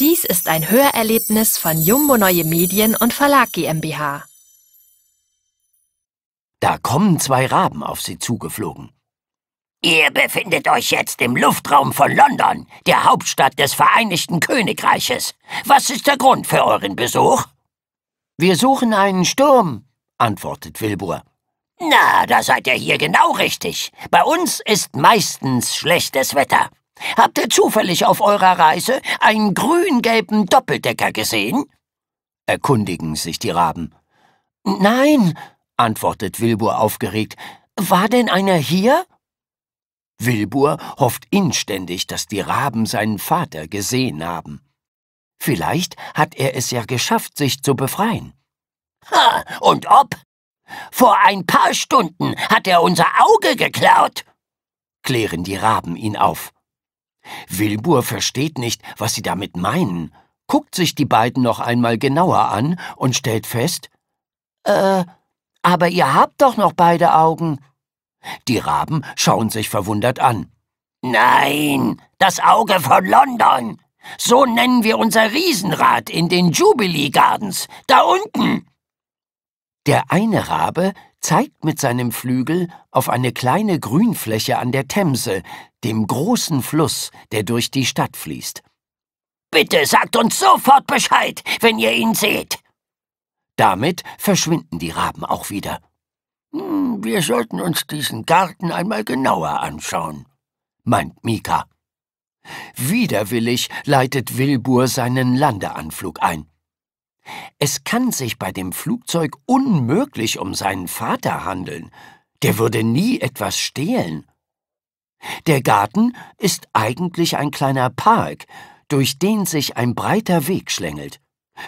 Dies ist ein Hörerlebnis von Jumbo Neue Medien und Verlag GmbH. Da kommen zwei Raben auf sie zugeflogen. Ihr befindet euch jetzt im Luftraum von London, der Hauptstadt des Vereinigten Königreiches. Was ist der Grund für euren Besuch? Wir suchen einen Sturm, antwortet Wilbur. Na, da seid ihr hier genau richtig. Bei uns ist meistens schlechtes Wetter. Habt ihr zufällig auf eurer Reise einen grün-gelben Doppeldecker gesehen? erkundigen sich die Raben. Nein, antwortet Wilbur aufgeregt. War denn einer hier? Wilbur hofft inständig, dass die Raben seinen Vater gesehen haben. Vielleicht hat er es ja geschafft, sich zu befreien. Ha, und ob? Vor ein paar Stunden hat er unser Auge geklaut, klären die Raben ihn auf. Wilbur versteht nicht, was sie damit meinen, guckt sich die beiden noch einmal genauer an und stellt fest, äh, aber ihr habt doch noch beide Augen. Die Raben schauen sich verwundert an. Nein, das Auge von London. So nennen wir unser Riesenrad in den Jubilee Gardens, da unten. Der eine Rabe zeigt mit seinem Flügel auf eine kleine Grünfläche an der Themse, dem großen Fluss, der durch die Stadt fließt. Bitte sagt uns sofort Bescheid, wenn ihr ihn seht. Damit verschwinden die Raben auch wieder. Hm, wir sollten uns diesen Garten einmal genauer anschauen, meint Mika. Widerwillig leitet Wilbur seinen Landeanflug ein. Es kann sich bei dem Flugzeug unmöglich um seinen Vater handeln. Der würde nie etwas stehlen. Der Garten ist eigentlich ein kleiner Park, durch den sich ein breiter Weg schlängelt.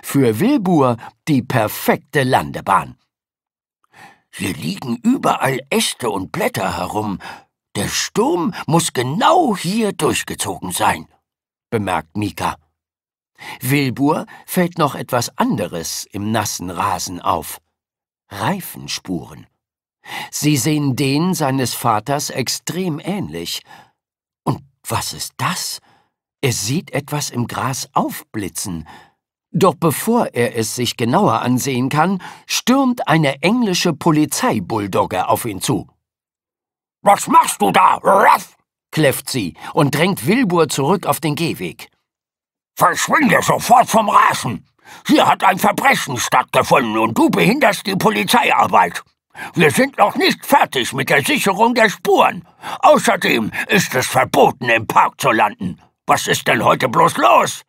Für Wilbur die perfekte Landebahn. Hier liegen überall Äste und Blätter herum. Der Sturm muss genau hier durchgezogen sein, bemerkt Mika. Wilbur fällt noch etwas anderes im nassen Rasen auf. Reifenspuren. Sie sehen denen seines Vaters extrem ähnlich. Und was ist das? Er sieht etwas im Gras aufblitzen. Doch bevor er es sich genauer ansehen kann, stürmt eine englische Polizeibulldogge auf ihn zu. Was machst du da, Ruff? kläfft sie und drängt Wilbur zurück auf den Gehweg. Verschwinde sofort vom Rasen! Hier hat ein Verbrechen stattgefunden und du behinderst die Polizeiarbeit. Wir sind noch nicht fertig mit der Sicherung der Spuren. Außerdem ist es verboten, im Park zu landen. Was ist denn heute bloß los?